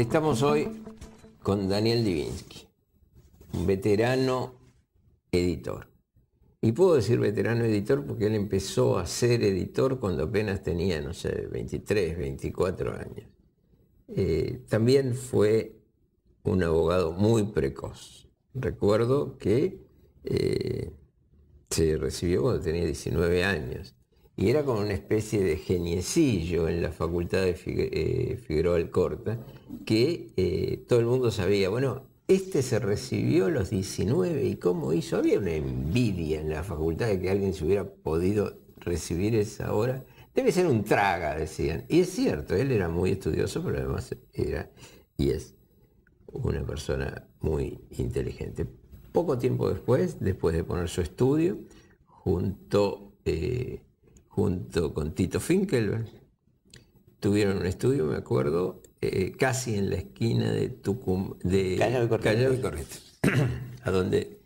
Estamos hoy con Daniel Divinsky, un veterano editor. Y puedo decir veterano editor porque él empezó a ser editor cuando apenas tenía, no sé, 23, 24 años. Eh, también fue un abogado muy precoz. Recuerdo que eh, se recibió cuando tenía 19 años y era como una especie de geniecillo en la facultad de eh, Figueroa Alcorta, que eh, todo el mundo sabía, bueno, este se recibió a los 19 y cómo hizo. Había una envidia en la facultad de que alguien se hubiera podido recibir esa hora. Debe ser un traga, decían. Y es cierto, él era muy estudioso, pero además era y es una persona muy inteligente. Poco tiempo después, después de poner su estudio, junto... Eh, junto con Tito Finkelberg. Tuvieron un estudio, me acuerdo, eh, casi en la esquina de Tucum, de Callao y Corrientes, a donde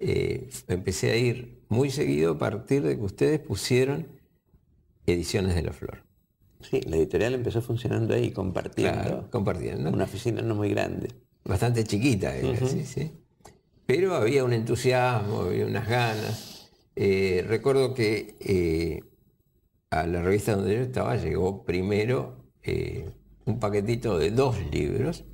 eh, empecé a ir muy seguido a partir de que ustedes pusieron Ediciones de la Flor. Sí, la editorial empezó funcionando ahí, compartiendo. compartiendo. Una oficina no muy grande. Bastante chiquita, sí, sí. Pero había un entusiasmo, había unas ganas. Eh, recuerdo que a la revista donde yo estaba llegó primero eh, un paquetito de dos libros,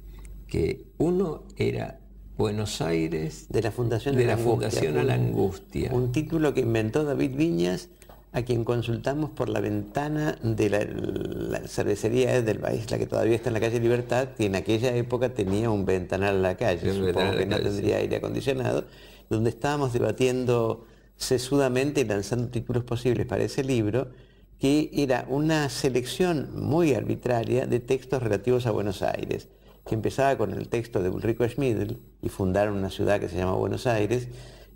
que uno era Buenos Aires de la Fundación, de la, angustia, a la Angustia. Un, título que inventó David Viñas, a quien consultamos por la ventana de la, cervecería del país, la que todavía está en la calle Libertad, que en aquella época tenía un ventanal en la calle, supongo que no tendría aire acondicionado, donde estábamos debatiendo sesudamente y lanzando títulos posibles para ese libro que era una selección muy arbitraria de textos relativos a Buenos Aires, que empezaba con el texto de Ulrico Schmidl y fundaron una ciudad que se llama Buenos Aires,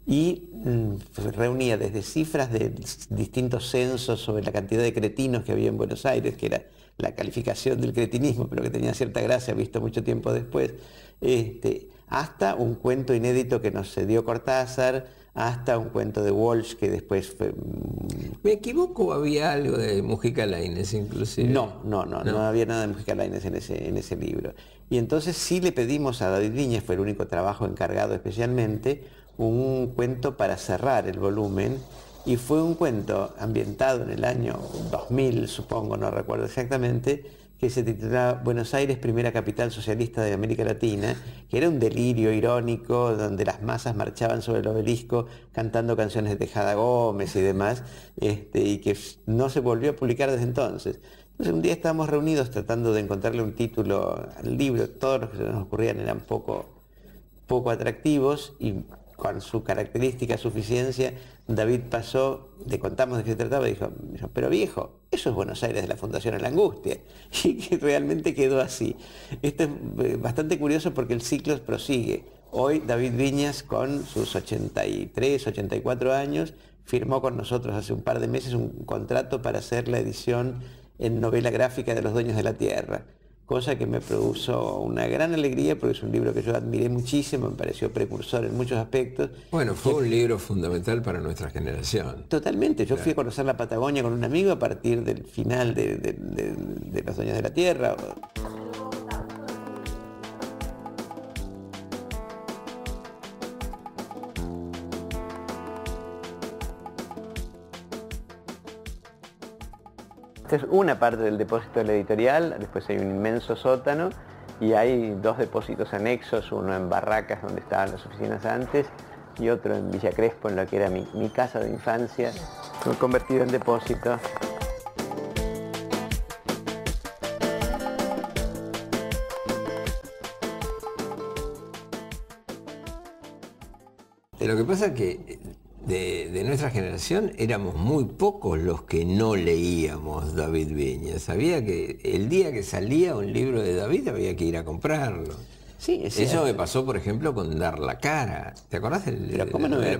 y mm, reunía desde cifras de distintos censos sobre la cantidad de cretinos que había en Buenos Aires, que era la calificación del cretinismo, pero que tenía cierta gracia, visto mucho tiempo después, este, hasta un cuento inédito que nos cedió Cortázar, hasta un cuento de Walsh que después fue... Mm, ¿Me equivoco? ¿Había algo de Mujica Laines inclusive? No, no, no, no, había nada de Mujica Laines en ese, en ese libro. Y entonces sí le pedimos a David Viñas, fue el único trabajo encargado especialmente, un cuento para cerrar el volumen y fue un cuento ambientado en el año 2000, supongo, no recuerdo exactamente, que se titulaba Buenos Aires, primera capital socialista de América Latina, que era un delirio irónico donde las masas marchaban sobre el obelisco cantando canciones de Tejada Gómez y demás, este, y que no se volvió a publicar desde entonces. Entonces un día estábamos reunidos tratando de encontrarle un título al libro, todos los que se nos ocurrían eran poco, poco atractivos y con su característica suficiencia David pasó, le contamos de qué se trataba y dijo, pero viejo, eso es Buenos Aires de la Fundación en la Angustia. Y que realmente quedó así. Esto es eh, bastante curioso porque el ciclo prosigue. Hoy David Viñas, con sus 83, 84 años, firmó con nosotros hace un par de meses un contrato para hacer la edición en novela gráfica de Los Dueños de la Tierra cosa que me produjo una gran alegría porque es un libro que yo admiré muchísimo, me pareció precursor en muchos aspectos. Bueno, fue un libro fundamental para nuestra generación. Totalmente, yo fui a conocer la Patagonia con un amigo a partir del final de, de, de, de Los Dueños de la Tierra. Esta es una parte del depósito de la editorial, después hay un inmenso sótano y hay dos depósitos anexos, uno en Barracas donde estaban las oficinas antes y otro en Villa Crespo en lo que era mi, casa de infancia, convertido en depósito. Eh, lo que pasa es que de, nuestra generación éramos muy pocos los que no leíamos David Viña. Sabía que el día que salía un libro de David había que ir a comprarlo. Sí, Eso me pasó, por ejemplo, con Dar la Cara. ¿Te acordás?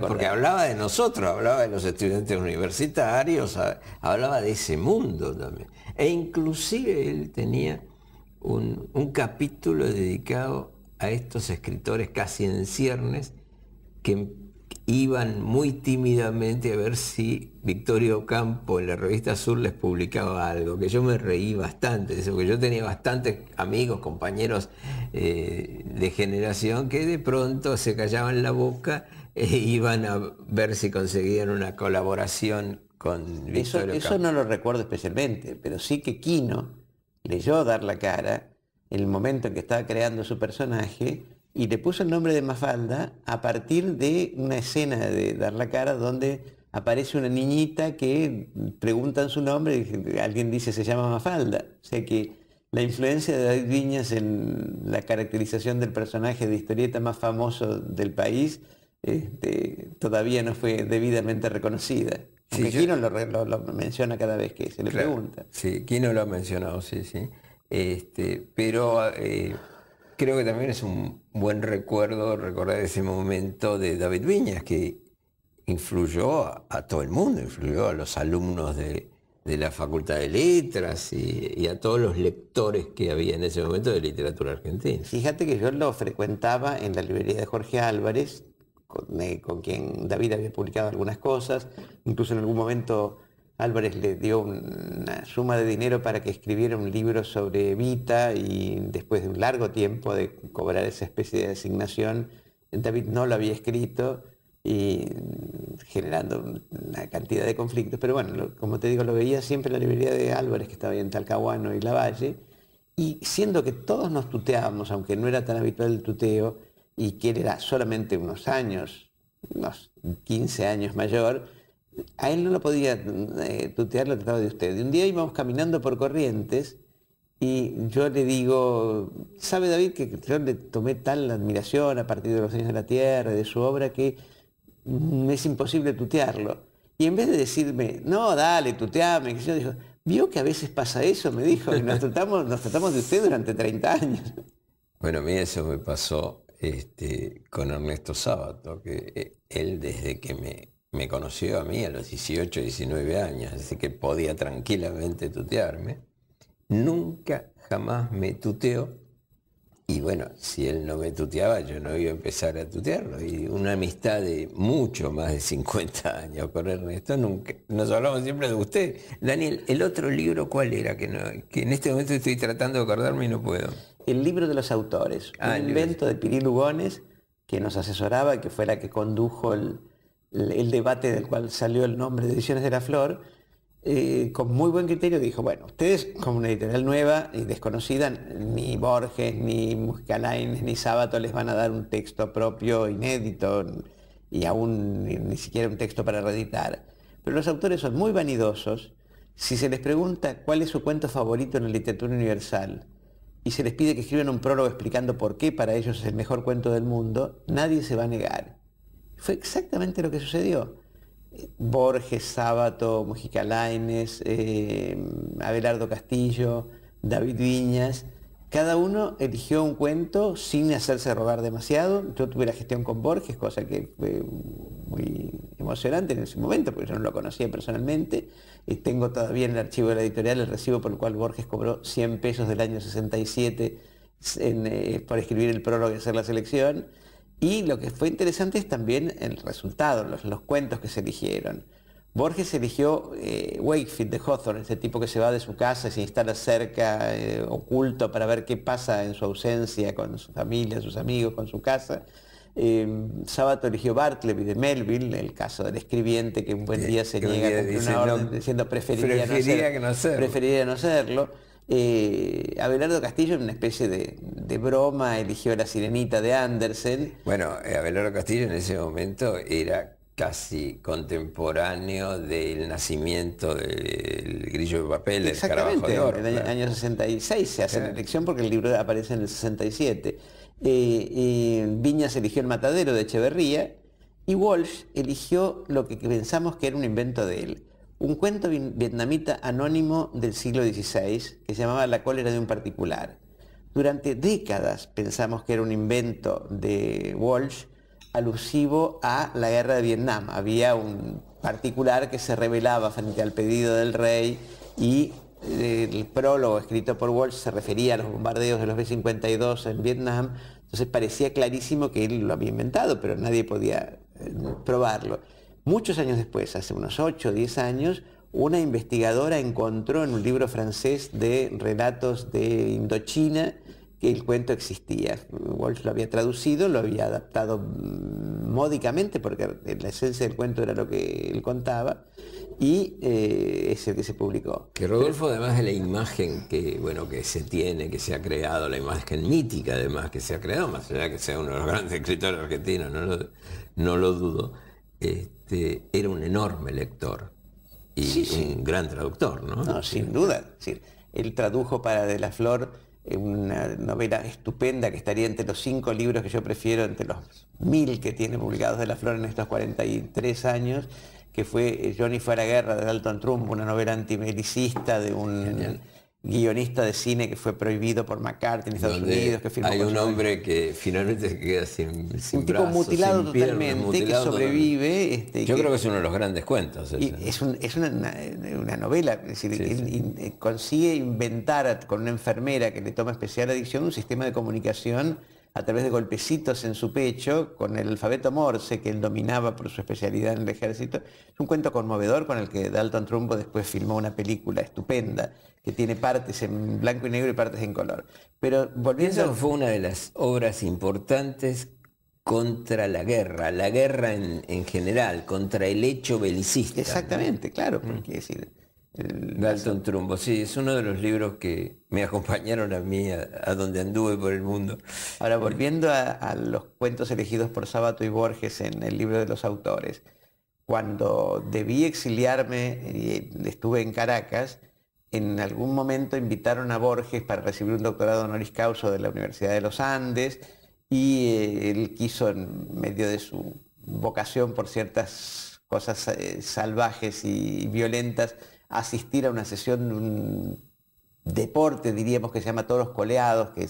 porque hablaba de nosotros, hablaba de los estudiantes universitarios, hablaba de ese mundo también. E inclusive él tenía un, un capítulo dedicado a estos escritores casi en ciernes que iban muy tímidamente a ver si Victorio Campo en la revista Sur les publicaba algo, que yo me reí bastante, eso, porque yo tenía bastantes amigos, compañeros eh, de generación que de pronto se callaban la boca e iban a ver si conseguían una colaboración con Victorio eso, Campo. Eso no lo recuerdo especialmente, pero sí que Quino leyó dar la cara en el momento en que estaba creando su personaje y le puso el nombre de Mafalda a partir de una escena de Dar la Cara donde aparece una niñita que preguntan su nombre y alguien dice se llama Mafalda. O sea que la influencia de David Viñas en la caracterización del personaje de historieta más famoso del país este, todavía no fue debidamente reconocida. Aunque Kino lo, menciona cada vez que se le pregunta. Sí, Kino lo ha mencionado, sí, sí. Este, pero eh, creo que también es un buen recuerdo recordar ese momento de David Viñas, que influyó a, todo el mundo, influyó a los alumnos de, la Facultad de Letras y, a todos los lectores que había en ese momento de literatura argentina. Fíjate que yo lo frecuentaba en la librería de Jorge Álvarez, con eh, quien David había publicado algunas cosas, incluso en algún momento Álvarez le dio una suma de dinero para que escribiera un libro sobre Evita y después de un largo tiempo de cobrar esa especie de asignación, David no lo había escrito y generando una cantidad de conflictos. Pero bueno, como te digo, lo veía siempre en la librería de Álvarez, que estaba en Talcahuano y Lavalle, y siendo que todos nos tuteábamos, aunque no era tan habitual el tuteo, y que él era solamente unos años, unos 15 años mayor, a él no lo podía eh, tutear, lo trataba de usted. Y un día íbamos caminando por Corrientes y yo le digo, ¿sabe David que yo le tomé tal admiración a partir de los años de la tierra, de su obra, que es imposible tutearlo? Y en vez de decirme, no, dale, tuteame, yo dijo, vio que a veces pasa eso, me dijo, nos tratamos, nos tratamos de usted durante 30 años. Bueno, a mí eso me pasó este, con Ernesto Sábato, que eh, él desde que me me conoció a mí a los 18, 19 años, así que podía tranquilamente tutearme. Nunca, jamás me tuteó. Y bueno, si él no me tuteaba, yo no iba a empezar a tutearlo. Y una amistad de mucho más de 50 años con Ernesto, nunca. Nos hablamos siempre de usted. Daniel, ¿el otro libro cuál era? Que, no, que en este momento estoy tratando de acordarme y no puedo. El libro de los autores. Ah, un el invento de Piri Lugones, que nos asesoraba, que fue la que condujo el, el debate del cual salió el nombre de Ediciones de la Flor, eh, con muy buen criterio dijo, bueno, ustedes como una editorial nueva y desconocida, ni Borges, ni Muscalaines, ni Sábato les van a dar un texto propio inédito y aún ni, ni siquiera un texto para reeditar. Pero los autores son muy vanidosos. Si se les pregunta cuál es su cuento favorito en la literatura universal y se les pide que escriban un prólogo explicando por qué para ellos es el mejor cuento del mundo, nadie se va a negar. Fue exactamente lo que sucedió. Borges, Sábato, Mujica Laines, eh, Abelardo Castillo, David Viñas, cada uno eligió un cuento sin hacerse robar demasiado. Yo tuve la gestión con Borges, cosa que fue muy emocionante en ese momento, porque yo no lo conocía personalmente. Y eh, tengo todavía en el archivo de la editorial el recibo por el cual Borges cobró 100 pesos del año 67 en, eh, por escribir el prólogo y hacer la selección. Y lo que fue interesante es también el resultado, los, cuentos que se eligieron. Borges eligió eh, Wakefield de Hawthorne, ese tipo que se va de su casa y se instala cerca, eh, oculto, para ver qué pasa en su ausencia con su familia, sus amigos, con su casa. Sábado em, Sábato eligió Bartleby de Melville, el caso del escribiente que un buen día se niega a cumplir una no, diciendo preferiría, no, eh, Abelardo Castillo en una especie de, broma eligió la sirenita de Andersen. Bueno, eh, Abelardo Castillo en ese momento era casi contemporáneo del nacimiento del grillo de papel, el Carabajo En el año 66 se hace la elección porque el libro aparece en el 67. Eh, Viñas eligió el matadero de Echeverría y Walsh eligió lo que pensamos que era un invento de él, un cuento vietnamita anónimo del siglo XVI que se llamaba La cólera de un particular. Durante décadas pensamos que era un invento de Walsh alusivo a la guerra de Vietnam. Había un particular que se revelaba frente al pedido del rey y eh, el prólogo escrito por Walsh se refería a los bombardeos de los B-52 en Vietnam. Entonces parecía clarísimo que él lo había inventado, pero nadie podía eh, probarlo. Muchos años después, hace unos 8 o 10 años, una investigadora encontró en un libro francés de relatos de Indochina que el cuento existía. Walsh lo había traducido, lo había adaptado módicamente, porque la esencia del cuento era lo que él contaba, y eh, es el que se publicó. Que Rodolfo, además de la imagen que, bueno, que se tiene, que se ha creado, la imagen mítica además que se ha creado, más allá de que sea uno de los grandes escritores argentinos, no lo, dudo, este, este, era un enorme lector y un gran traductor, ¿no? No, sin duda. él tradujo para De la Flor eh, una novela estupenda que estaría entre los cinco libros que yo prefiero, entre los mil que tiene publicados De la Flor en estos 43 años, que fue eh, Johnny fue guerra de Dalton Trump, una novela antimelicista de un guionista de cine que fue prohibido por McCarthy en Estados Unidos, que Hay un hombre que finalmente se queda sin, sin Un tipo mutilado totalmente, este, que sobrevive. Yo creo que es uno de los grandes cuentos. es, una, novela, es decir, consigue inventar con una enfermera que le toma especial adicción un sistema de comunicación a través de golpecitos en su pecho con el alfabeto Morse que él dominaba por su especialidad en el ejército. Es un cuento conmovedor con el que Dalton Trumbo después filmó una película estupenda que tiene partes en blanco y negro y partes en color. Pero volviendo... Eso fue una de las obras importantes contra la guerra, la guerra en, general, contra el hecho belicista. Exactamente, claro, porque decir, el Dalton Trumbo, sí, es uno de los libros que me acompañaron a mí, a, donde anduve por el mundo. Ahora, volviendo a, a, los cuentos elegidos por Sábato y Borges en el libro de los autores, cuando debí exiliarme y estuve en Caracas, en algún momento invitaron a Borges para recibir un doctorado honoris causa de la Universidad de los Andes y eh, él quiso, en medio de su vocación por ciertas cosas eh, salvajes y violentas, asistir a una sesión, un deporte, diríamos, que se llama toros coleados, que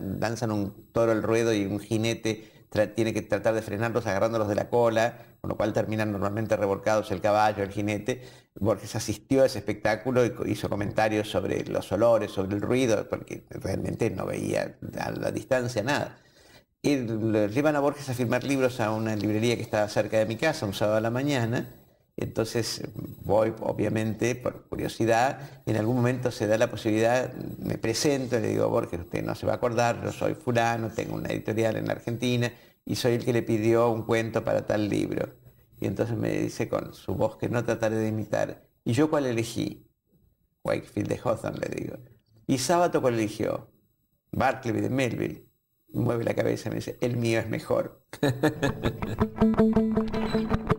danzan un toro al ruedo y un jinete tiene que tratar de frenarlos agarrándolos de la cola, con lo cual terminan normalmente revolcados el caballo, el jinete. Borges asistió a ese espectáculo y hizo comentarios sobre los olores, sobre el ruido, porque realmente no veía a la distancia nada. Y llevan a Borges a firmar libros a una librería que estaba cerca de mi casa un sábado a la mañana entonces voy, obviamente, por curiosidad, y en algún momento se da la posibilidad, me presento le digo, porque usted no se va a acordar, yo soy fulano, tengo una editorial en Argentina y soy el que le pidió un cuento para tal libro. Y entonces me dice con su voz que no trataré de imitar. ¿Y yo cuál elegí? Whitefield de Hawthorne, le digo. ¿Y sábado cuál eligió? Barclay de Melville. Mueve la cabeza y me dice, el mío es mejor.